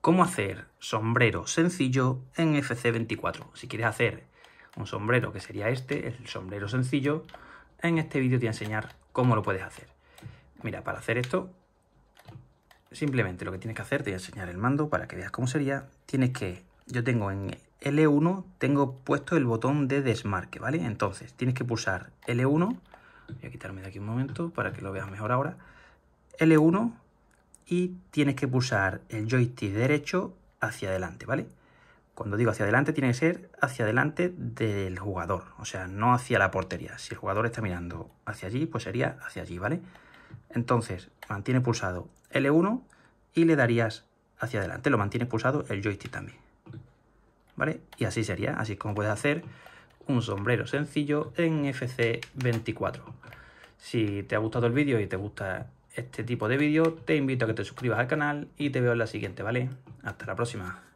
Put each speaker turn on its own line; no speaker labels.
cómo hacer sombrero sencillo en FC24. Si quieres hacer un sombrero que sería este, el sombrero sencillo, en este vídeo te voy a enseñar cómo lo puedes hacer. Mira, para hacer esto, simplemente lo que tienes que hacer, te voy a enseñar el mando para que veas cómo sería. Tienes que, yo tengo en L1, tengo puesto el botón de desmarque, ¿vale? Entonces, tienes que pulsar L1, voy a quitarme de aquí un momento para que lo veas mejor ahora, L1, y tienes que pulsar el joystick derecho hacia adelante, ¿vale? Cuando digo hacia adelante, tiene que ser hacia adelante del jugador, o sea, no hacia la portería. Si el jugador está mirando hacia allí, pues sería hacia allí, ¿vale? Entonces, mantiene pulsado L1 y le darías hacia adelante, lo mantiene pulsado el joystick también. ¿Vale? Y así sería, así como puedes hacer un sombrero sencillo en FC24. Si te ha gustado el vídeo y te gusta este tipo de vídeo te invito a que te suscribas al canal y te veo en la siguiente, ¿vale? Hasta la próxima.